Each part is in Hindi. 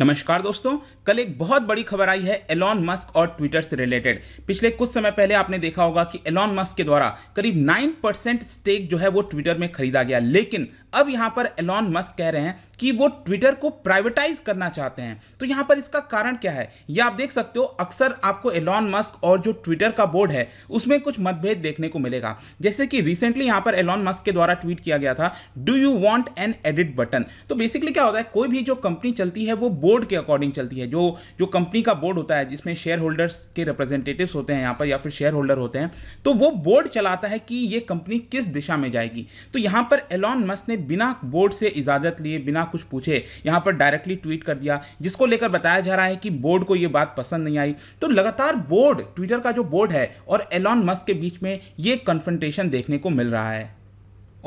नमस्कार दोस्तों कल एक बहुत बड़ी खबर आई है एलॉन मस्क और ट्विटर से रिलेटेड पिछले कुछ समय पहले आपने देखा होगा कि एलॉन मस्क के द्वारा करीब 9 परसेंट स्टेक जो है वो ट्विटर में खरीदा गया लेकिन अब यहां पर एलॉन मस्क कह रहे हैं कि वो ट्विटर को प्राइवेटाइज करना चाहते हैं तो यहाँ पर इसका कारण क्या है ये आप देख सकते हो अक्सर आपको एलॉन मस्क और जो ट्विटर का बोर्ड है उसमें कुछ मतभेद देखने को मिलेगा जैसे कि रिसेंटली यहाँ पर एलॉन मस्क के द्वारा ट्वीट किया गया था do you want an edit button तो बेसिकली क्या होता है कोई भी जो कंपनी चलती है वो बोर्ड के अकॉर्डिंग चलती है जो जो कंपनी का बोर्ड होता है जिसमें शेयर होल्डर्स के रिप्रेजेंटेटिव होते हैं यहाँ पर या फिर शेयर होल्डर होते हैं तो वो बोर्ड चलाता है कि ये कंपनी किस दिशा में जाएगी तो यहाँ पर एलॉन मस्क ने बिना बोर्ड से इजाजत लिए बिना कुछ पूछे यहाँ पर डायरेक्टली ट्वीट कर दिया जिसको लेकर बताया जा रहा है कि बोर्ड को ये बात पसंद नहीं आई तो लगातार बोर्ड ट्विटर का जो बोर्ड है और एलॉन मस्क के बीच में ये कन्फ्रंटेशन देखने को मिल रहा है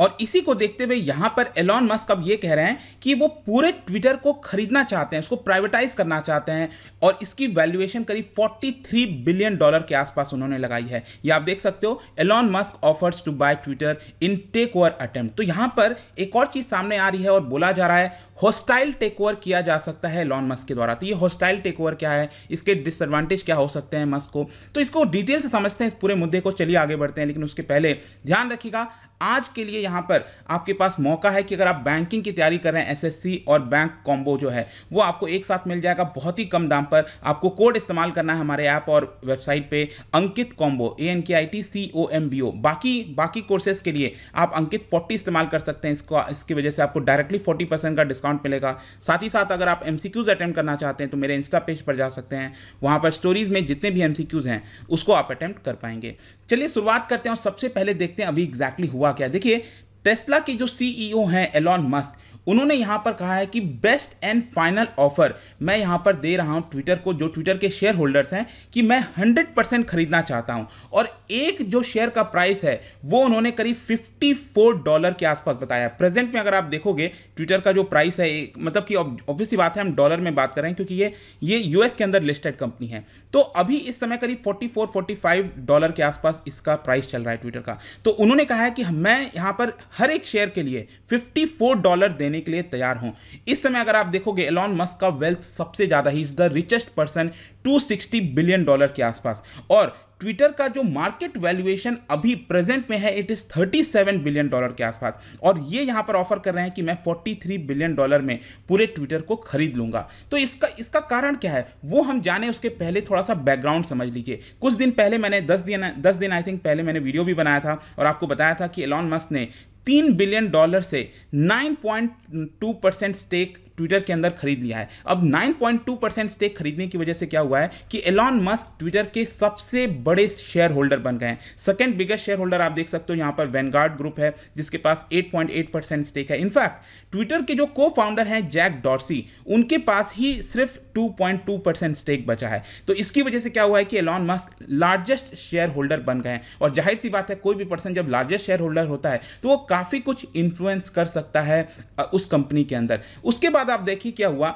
और इसी को देखते हुए यहां पर एलॉन मस्क अब ये कह रहे हैं कि वो पूरे ट्विटर को खरीदना चाहते हैं उसको प्राइवेटाइज करना चाहते हैं और इसकी वैल्यूएशन करीब 43 बिलियन डॉलर के आसपास उन्होंने लगाई है ये आप देख सकते हो Elon Musk offers to buy Twitter in takeover attempt तो यहां पर एक और चीज़ सामने आ रही है और बोला जा रहा है होस्टाइल टेक ओवर किया जा सकता है एलॉन मस्क के द्वारा तो ये होस्टाइल टेक ओवर क्या है इसके डिसएडवांटेज क्या हो सकते हैं मस्क को तो इसको डिटेल से समझते हैं इस पूरे मुद्दे को चलिए आगे बढ़ते हैं लेकिन उसके पहले ध्यान रखिएगा आज के लिए यहाँ पर आपके पास मौका है कि अगर आप बैंकिंग की तैयारी कर रहे हैं एसएससी और बैंक कॉम्बो जो है वो आपको एक साथ मिल जाएगा बहुत ही कम दाम पर आपको कोड इस्तेमाल करना है हमारे ऐप और वेबसाइट पे अंकित combo A N K I T C O M B O बाकी बाकी कोर्सेज के लिए आप अंकित फोर्टी इस्तेमाल कर सकते हैं इसको इसकी वजह से आपको डायरेक्टली फोर्टी परसेंट का डिस्काउंट मिलेगा साथ ही साथ अगर आप एम सी क्यूज़ अटैम्प्ट करना चाहते हैं तो मेरे इंस्टा पेज पर जा सकते हैं वहाँ पर स्टोरीज़ में जितने भी एम सी क्यूज़ हैं उसको आप अटैम्प्ट कर पाएंगे चलिए शुरुआत करते हैं और सबसे पहले देखते हैं अभी एग्जैक्टली हुआ हुआ क्या देखिए टेस्ला के जो सीईओ e हैं एलॉन मस्क उन्होंने यहां पर कहा है कि बेस्ट एंड फाइनल ऑफर मैं यहां पर दे रहा हूं ट्विटर को जो ट्विटर के शेयर होल्डर्स हैं कि मैं 100 परसेंट खरीदना चाहता हूं और एक जो शेयर का प्राइस है वो उन्होंने करीब 54 डॉलर के आसपास बताया प्रेजेंट में अगर आप देखोगे ट्विटर का जो प्राइस है मतलब कि ऑब्वियसली बात है हम डॉलर में बात कर रहे हैं क्योंकि ये ये यूएस के अंदर लिस्टेड कंपनी है तो अभी इस समय करीब फोर्टी फोर डॉलर के आसपास इसका प्राइस चल रहा है ट्विटर का तो उन्होंने कहा है कि मैं यहां पर हर एक शेयर के लिए फिफ्टी डॉलर देने करने के लिए तैयार हों इस समय अगर आप देखोगे एलॉन मस्क का वेल्थ सबसे ज़्यादा ही is the richest person 260 billion dollar के आसपास और ट्विटर का जो मार्केट वैल्यूएशन अभी प्रेजेंट में है इट इज़ 37 बिलियन डॉलर के आसपास और ये यहाँ पर ऑफर कर रहे हैं कि मैं 43 बिलियन डॉलर में पूरे ट्विटर को खरीद लूँगा तो इसका इसका कारण क्या है वो हम जाने उसके पहले थोड़ा सा बैकग्राउंड समझ लीजिए कुछ दिन पहले मैंने 10 दिन 10 दिन आई थिंक पहले मैंने वीडियो भी बनाया था और आपको बताया था कि एलॉन मस्क ने तीन बिलियन डॉलर से 9.2 परसेंट स्टेक ट्विटर के अंदर खरीद लिया है अब 9.2 परसेंट स्टेक खरीदने की वजह से क्या हुआ है कि एलॉन मस्क ट्विटर के सबसे बड़े शेयर होल्डर बन गए हैं सेकेंड बिगेस्ट शेयर होल्डर आप देख सकते हो यहाँ पर वैनगार्ड ग्रुप है जिसके पास 8.8 परसेंट स्टेक है इनफैक्ट ट्विटर के जो को फाउंडर हैं जैक डॉर्सी उनके पास ही सिर्फ 2.2 परसेंट स्टेक बचा है तो इसकी वजह से क्या हुआ है कि Elon Musk largest share holder बन गए हैं और जाहिर सी बात है कोई भी पर्सन जब लार्जेस्ट शेयर होल्डर होता है तो वो काफ़ी कुछ इन्फ्लुएंस कर सकता है उस कंपनी के अंदर उसके बाद बाद आप देखिए क्या हुआ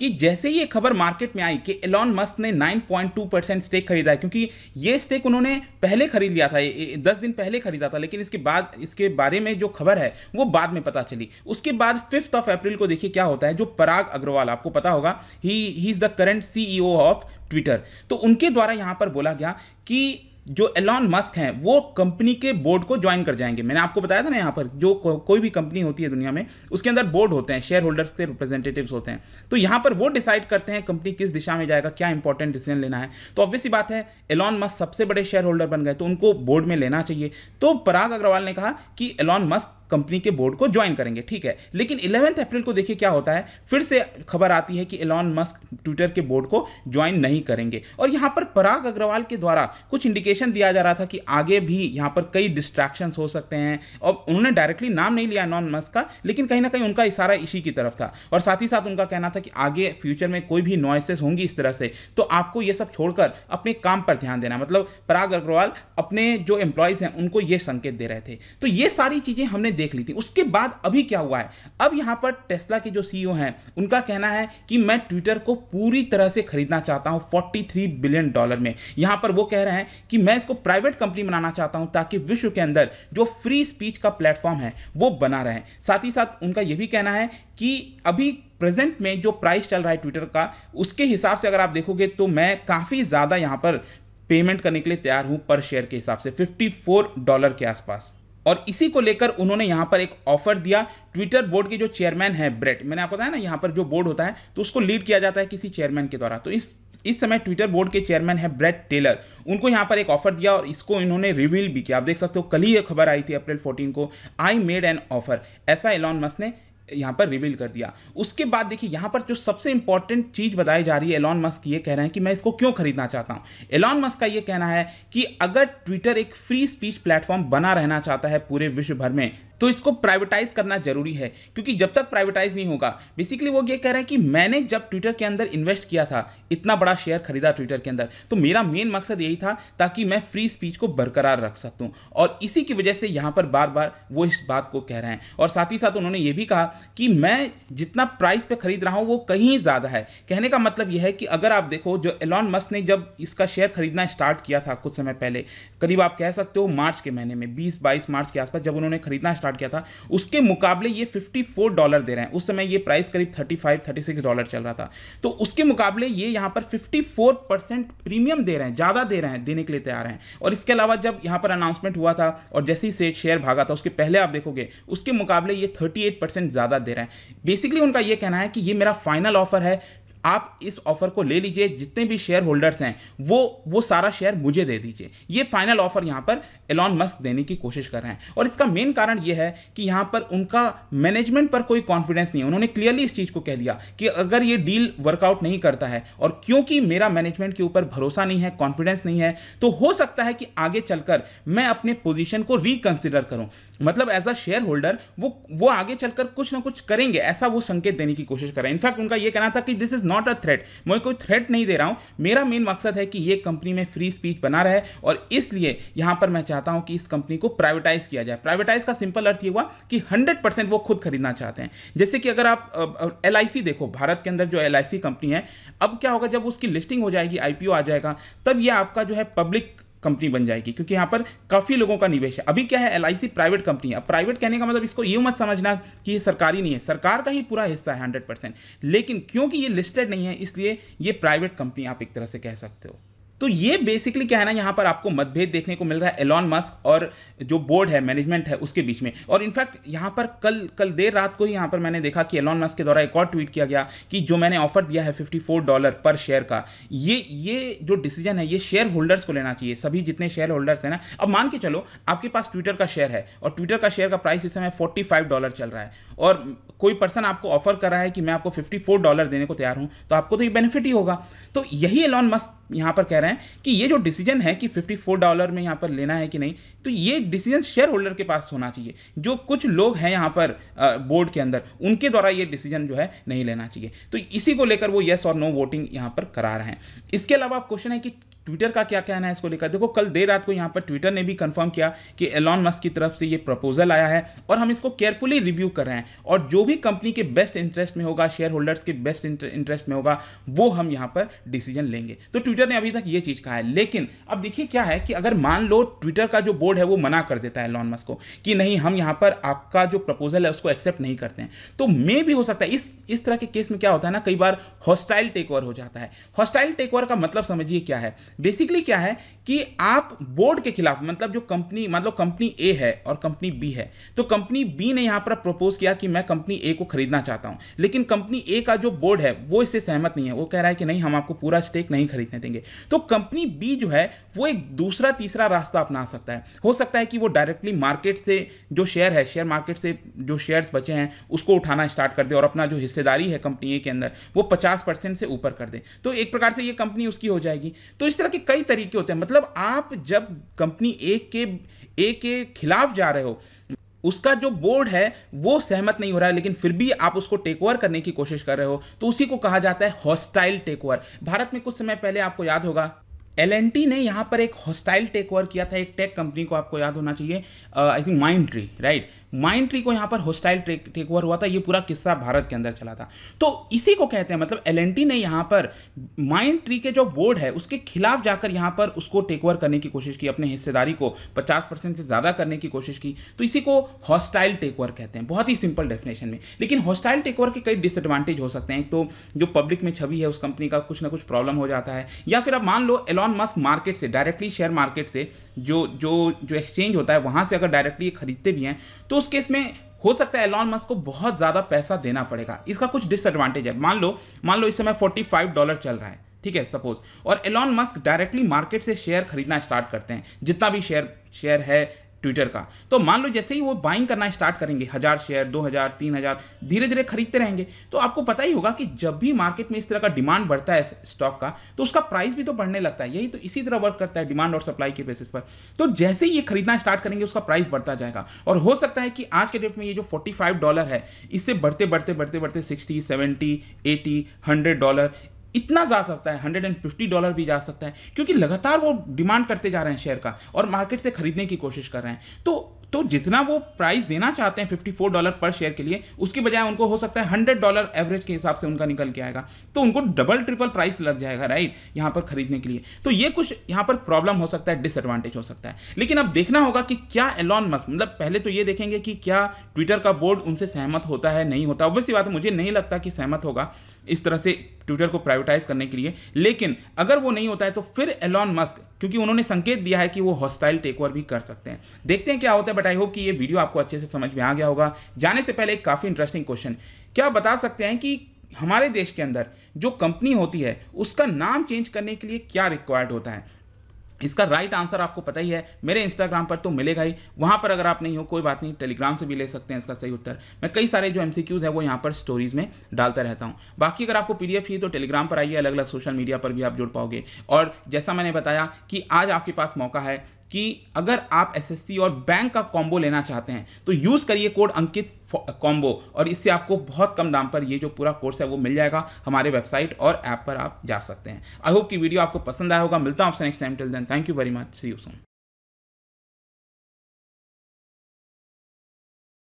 कि जैसे ही ये खबर मार्केट में आई कि एलॉन मस्क ने 9.2 परसेंट स्टेक खरीदा है क्योंकि ये स्टेक उन्होंने पहले खरीद लिया था दस दिन पहले खरीदा था लेकिन इसके बाद इसके बारे में जो खबर है वो बाद में पता चली उसके बाद फिफ्थ ऑफ अप्रैल को देखिए क्या होता है जो पराग अग्रवाल आपको पता होगा ही he is the current CEO of Twitter तो उनके द्वारा यहां पर बोला गया कि जो एलॉन मस्क हैं वो कंपनी के बोर्ड को ज्वाइन कर जाएंगे मैंने आपको बताया था ना यहाँ पर जो को, कोई भी कंपनी होती है दुनिया में उसके अंदर बोर्ड होते हैं शेयर होल्डर्स के रिप्रेजेंटेटिव्स होते हैं तो यहाँ पर वो डिसाइड करते हैं कंपनी किस दिशा में जाएगा क्या इंपॉर्टेंट डिसीजन लेना है तो ऑब्वियस बात है एलॉन मस्क सबसे बड़े शेयर होल्डर बन गए तो उनको बोर्ड में लेना चाहिए तो पराग अग्रवाल ने कहा कि एलॉन मस्क कंपनी के बोर्ड को ज्वाइन करेंगे ठीक है लेकिन इलेवेंथ अप्रैल को देखिए क्या होता है फिर से खबर आती है कि एलॉन मस्क ट्विटर के बोर्ड को ज्वाइन नहीं करेंगे और यहाँ पर पराग अग्रवाल के द्वारा कुछ इंडिकेशन दिया जा रहा था कि आगे भी यहाँ पर कई डिस्ट्रैक्शंस हो सकते हैं और उन्होंने डायरेक्टली नाम नहीं लिया एलॉन मस्क का लेकिन कहीं ना कहीं उनका इशारा इसी की तरफ था और साथ ही साथ उनका कहना था कि आगे फ्यूचर में कोई भी नॉइसेस होंगी इस तरह से तो आपको ये सब छोड़कर अपने काम पर ध्यान देना मतलब पराग अग्रवाल अपने जो एम्प्लॉयज़ हैं उनको ये संकेत दे रहे थे तो ये सारी चीज़ें हमने देख ली थी उसके बाद अभी क्या हुआ है अब यहाँ पर टेस्ला के जो सीईओ e हैं उनका कहना है कि मैं ट्विटर को पूरी तरह से खरीदना चाहता हूँ 43 बिलियन डॉलर में यहाँ पर वो कह रहे हैं कि मैं इसको प्राइवेट कंपनी बनाना चाहता हूँ ताकि विश्व के अंदर जो फ्री स्पीच का प्लेटफॉर्म है वो बना रहे साथ ही साथ उनका यह भी कहना है कि अभी प्रेजेंट में जो प्राइस चल रहा है ट्विटर का उसके हिसाब से अगर आप देखोगे तो मैं काफ़ी ज़्यादा यहाँ पर पेमेंट करने के लिए तैयार हूँ पर शेयर के हिसाब से 54 डॉलर के आसपास और इसी को लेकर उन्होंने यहां पर एक ऑफर दिया ट्विटर बोर्ड के जो चेयरमैन है ब्रेट मैंने आपको बताया ना यहां पर जो बोर्ड होता है तो उसको लीड किया जाता है किसी चेयरमैन के द्वारा तो इस इस समय ट्विटर बोर्ड के चेयरमैन है ब्रेट टेलर उनको यहां पर एक ऑफर दिया और इसको इन्होंने रिवील भी किया आप देख सकते हो कल ही खबर आई थी अप्रैल 14 को आई मेड एन ऑफर ऐसा एलॉन मस्क ने यहाँ पर रिवील कर दिया उसके बाद देखिए यहाँ पर जो सबसे इंपॉर्टेंट चीज़ बताई जा रही है एलॉन मस्क ये कह रहे हैं कि मैं इसको क्यों खरीदना चाहता हूँ एलॉन मस्क का ये कहना है कि अगर ट्विटर एक फ्री स्पीच प्लेटफॉर्म बना रहना चाहता है पूरे विश्व भर में तो इसको प्राइवेटाइज करना जरूरी है क्योंकि जब तक प्राइवेटाइज नहीं होगा बेसिकली वो ये कह रहे हैं कि मैंने जब ट्विटर के अंदर इन्वेस्ट किया था इतना बड़ा शेयर खरीदा ट्विटर के अंदर तो मेरा मेन मकसद यही था ताकि मैं फ्री स्पीच को बरकरार रख सकूँ और इसी की वजह से यहाँ पर बार बार वो इस बात को कह रहे हैं और साथ ही साथ उन्होंने ये भी कहा कि मैं जितना प्राइस पर खरीद रहा हूँ वो कहीं ज़्यादा है कहने का मतलब यह है कि अगर आप देखो जो एलॉन मस्क ने जब इसका शेयर खरीदना स्टार्ट किया था कुछ समय पहले करीब आप कह सकते हो मार्च के महीने में बीस बाईस मार्च के आसपास जब उन्होंने खरीदना स्टार्ट स्टार्ट किया था उसके मुकाबले ये 54 डॉलर दे रहे हैं उस समय ये प्राइस करीब 35 36 डॉलर चल रहा था तो उसके मुकाबले ये यहाँ पर 54 परसेंट प्रीमियम दे रहे हैं ज़्यादा दे रहे हैं देने के लिए तैयार हैं और इसके अलावा जब यहाँ पर अनाउंसमेंट हुआ था और जैसे ही शेयर भागा था उसके पहले आप देखोगे उसके मुकाबले ये थर्टी ज़्यादा दे रहे हैं बेसिकली उनका ये कहना है कि ये मेरा फाइनल ऑफर है आप इस ऑफर को ले लीजिए जितने भी शेयर होल्डर्स हैं वो वो सारा शेयर मुझे दे दीजिए ये फाइनल ऑफर यहाँ पर एलॉन मस्क देने की कोशिश कर रहे हैं और इसका मेन कारण यह है कि यहाँ पर उनका मैनेजमेंट पर कोई कॉन्फिडेंस नहीं है उन्होंने क्लियरली इस चीज़ को कह दिया कि अगर ये डील वर्कआउट नहीं करता है और क्योंकि मेरा मैनेजमेंट के ऊपर भरोसा नहीं है कॉन्फिडेंस नहीं है तो हो सकता है कि आगे चलकर मैं अपने पोजिशन को रिकंसिडर करूं मतलब एज अ शेयर होल्डर वो वो आगे चलकर कुछ ना कुछ करेंगे ऐसा वो संकेत देने की कोशिश कर रहे हैं इनफैक्ट उनका ये कहना था कि this is not a threat मैं कोई थ्रेट नहीं दे रहा हूं मेरा मेन मकसद है कि ये कंपनी में फ्री स्पीच बना रहे और इसलिए यहां पर मैं चाहता चाहता हूं कि इस कंपनी को प्राइवेटाइज किया जाए प्राइवेटाइज का सिंपल अर्थ ये हुआ कि 100 परसेंट वो खुद खरीदना चाहते हैं जैसे कि अगर आप एल देखो भारत के अंदर जो एल कंपनी है अब क्या होगा जब उसकी लिस्टिंग हो जाएगी आई आ जाएगा तब यह आपका जो है पब्लिक कंपनी बन जाएगी क्योंकि यहाँ पर काफ़ी लोगों का निवेश है अभी क्या है एल प्राइवेट कंपनी है अब प्राइवेट कहने का मतलब इसको ये मत समझना कि ये सरकारी नहीं है सरकार का ही पूरा हिस्सा है 100 परसेंट लेकिन क्योंकि ये लिस्टेड नहीं है इसलिए ये प्राइवेट कंपनी आप एक तरह से कह सकते हो तो ये बेसिकली क्या है ना यहाँ पर आपको मतभेद देखने को मिल रहा है एलॉन मस्क और जो बोर्ड है मैनेजमेंट है उसके बीच में और इनफैक्ट यहाँ पर कल कल देर रात को ही यहाँ पर मैंने देखा कि एलॉन मस्क के द्वारा एक और ट्वीट किया गया कि जो मैंने ऑफर दिया है 54 डॉलर पर शेयर का ये ये जो डिसीजन है ये शेयर होल्डर्स को लेना चाहिए सभी जितने शेयर होल्डर्स हैं ना अब मान के चलो आपके पास ट्विटर का शेयर है और ट्विटर का शेयर का प्राइस इस समय फोर्टी डॉलर चल रहा है और कोई पर्सन आपको ऑफर कर रहा है कि मैं आपको 54 डॉलर देने को तैयार हूं तो आपको तो ये बेनिफिट ही होगा तो यही एलॉन मस्क यहाँ पर कह रहे हैं कि ये जो डिसीजन है कि 54 डॉलर में यहाँ पर लेना है कि नहीं तो ये डिसीजन शेयर होल्डर के पास होना चाहिए जो कुछ लोग हैं यहाँ पर बोर्ड के अंदर उनके द्वारा ये डिसीजन जो है नहीं लेना चाहिए तो इसी को लेकर वो येस और नो वोटिंग यहाँ पर करा रहे हैं इसके अलावा क्वेश्चन है कि ट्विटर का क्या कहना है इसको लेकर देखो कल देर रात को यहाँ पर ट्विटर ने भी कंफर्म किया कि एलॉन मस्क की तरफ से ये प्रपोजल आया है और हम इसको केयरफुली रिव्यू कर रहे हैं और जो भी कंपनी के बेस्ट इंटरेस्ट में होगा शेयर होल्डर्स के बेस्ट इंटरेस्ट में होगा वो हम यहाँ पर डिसीजन लेंगे तो ट्विटर ने अभी तक ये चीज़ कहा है लेकिन अब देखिए क्या है कि अगर मान लो ट्विटर का जो बोर्ड है वो मना कर देता है एलॉन मस्क को कि नहीं हम यहाँ पर आपका जो प्रपोजल है उसको एक्सेप्ट नहीं करते हैं तो मे भी हो सकता है इस इस तरह के केस में क्या होता है ना कई बार हॉस्टाइल टेक ओवर हो जाता है हॉस्टाइल टेक ओवर का मतलब समझिए क्या है बेसिकली क्या है कि आप बोर्ड के खिलाफ मतलब जो कंपनी मतलब कंपनी ए है और कंपनी बी है तो कंपनी बी ने यहां पर प्रपोज किया कि मैं कंपनी ए को खरीदना चाहता हूं लेकिन कंपनी ए का जो बोर्ड है वो इससे सहमत नहीं है वो कह रहा है कि नहीं हम आपको पूरा स्टेक नहीं खरीदने देंगे तो कंपनी बी जो है वो एक दूसरा तीसरा रास्ता अपना सकता है हो सकता है कि वो डायरेक्टली मार्केट से जो शेयर है शेयर मार्केट से जो शेयर्स बचे हैं उसको उठाना स्टार्ट कर दे और अपना जो हिस्सेदारी है कंपनी ए के अंदर वो पचास से ऊपर कर दे तो एक प्रकार से ये कंपनी उसकी हो जाएगी तो इस तरह के कई तरीके होते हैं मतलब आप जब कंपनी ए के ए के खिलाफ जा रहे हो उसका जो बोर्ड है वो सहमत नहीं हो रहा है लेकिन फिर भी आप उसको टेक ओवर करने की कोशिश कर रहे हो तो उसी को कहा जाता है हॉस्टाइल टेक ओवर भारत में कुछ समय पहले आपको याद होगा एल ने यहाँ पर एक हॉस्टाइल टेक ओवर किया था एक टेक कंपनी को आपको याद होना चाहिए I think Mindtree right Mindtree को यहाँ पर होस्टाइल टेक ओवर हुआ था ये पूरा किस्सा भारत के अंदर चला था तो इसी को कहते हैं मतलब एल ने यहाँ पर माइंड ट्री के जो बोर्ड है उसके खिलाफ जाकर यहाँ पर उसको टेक ओवर करने की कोशिश की अपने हिस्सेदारी को पचास परसेंट से ज़्यादा करने की कोशिश की तो इसी को हॉस्टाइल टेक ओवर कहते हैं बहुत ही सिंपल डेफिनेशन में लेकिन हॉस्टाइल टेक ओवर के कई डिसएडवांटेज हो सकते हैं तो जो पब्लिक में छवि है उस कंपनी का कुछ ना कुछ प्रॉब्लम हो जाता है या फिर आप मान लो एलॉन मस्क मार्केट से डायरेक्टली शेयर मार्केट से जो जो जो एक्सचेंज होता है वहाँ से अगर डायरेक्टली खरीदते भी हैं तो उस केस में हो सकता है एलॉन मस्क को बहुत ज़्यादा पैसा देना पड़ेगा इसका कुछ डिसएडवांटेज है मान लो मान लो इस समय 45 डॉलर चल रहा है ठीक है सपोज और एलॉन मस्क डायरेक्टली मार्केट से शेयर खरीदना स्टार्ट करते हैं जितना भी शेयर शेयर है ट्विटर का तो मान लो जैसे ही वो बाइंग करना स्टार्ट करेंगे हज़ार शेयर दो हज़ार तीन हज़ार धीरे धीरे खरीदते रहेंगे तो आपको पता ही होगा कि जब भी मार्केट में इस तरह का डिमांड बढ़ता है स्टॉक का तो उसका प्राइस भी तो बढ़ने लगता है यही तो इसी तरह वर्क करता है डिमांड और सप्लाई के बेसिस पर तो जैसे ही ये खरीदना स्टार्ट करेंगे उसका प्राइस बढ़ता जाएगा और हो सकता है कि आज के डेट में ये जो फोर्टी डॉलर है इससे बढ़ते बढ़ते बढ़ते बढ़ते sixty seventy eighty hundred dollar इतना जा सकता है 150 डॉलर भी जा सकता है क्योंकि लगातार वो डिमांड करते जा रहे हैं शेयर का और मार्केट से खरीदने की कोशिश कर रहे हैं तो तो जितना वो प्राइस देना चाहते हैं 54 डॉलर पर शेयर के लिए उसके बजाय उनको हो सकता है 100 डॉलर एवरेज के हिसाब से उनका निकल के आएगा तो उनको डबल ट्रिपल प्राइस लग जाएगा राइट यहाँ पर खरीदने के लिए तो ये कुछ यहाँ पर प्रॉब्लम हो सकता है डिसएडवांटेज हो सकता है लेकिन अब देखना होगा कि क्या एलॉन मस्क मतलब पहले तो ये देखेंगे कि क्या ट्विटर का बोर्ड उनसे सहमत होता है नहीं होता ऑब्वियसली बात है मुझे नहीं लगता कि सहमत होगा इस तरह से ट्विटर को प्राइवेटाइज करने के लिए लेकिन अगर वो नहीं होता है तो फिर एलॉन मस्क क्योंकि उन्होंने संकेत दिया है कि वो हॉस्टाइल टेक ओवर भी कर सकते हैं देखते हैं क्या होता है बट आई होप कि ये वीडियो आपको अच्छे से समझ में आ गया होगा जाने से पहले एक काफ़ी इंटरेस्टिंग क्वेश्चन क्या बता सकते हैं कि हमारे देश के अंदर जो कंपनी होती है उसका नाम चेंज करने के लिए क्या रिक्वायर्ड होता है इसका राइट आंसर आपको पता ही है मेरे इंस्टाग्राम पर तो मिलेगा ही वहाँ पर अगर आप नहीं हो कोई बात नहीं टेलीग्राम से भी ले सकते हैं इसका सही उत्तर मैं कई सारे जो एम है वो यहाँ पर स्टोरीज में डालता रहता हूँ बाकी अगर आपको पी ही तो टेलीग्राम पर आइए अलग अलग सोशल मीडिया पर भी आप जुड़ पाओगे और जैसा मैंने बताया कि आज आपके पास मौका है कि अगर आप एसएससी और बैंक का कॉम्बो लेना चाहते हैं तो यूज़ करिए कोड अंकित कॉम्बो और इससे आपको बहुत कम दाम पर ये जो पूरा कोर्स है वो मिल जाएगा हमारे वेबसाइट और ऐप पर आप जा सकते हैं आई होप कि वीडियो आपको पसंद आया होगा मिलता हूँ आपसे next time till then thank you very much see you soon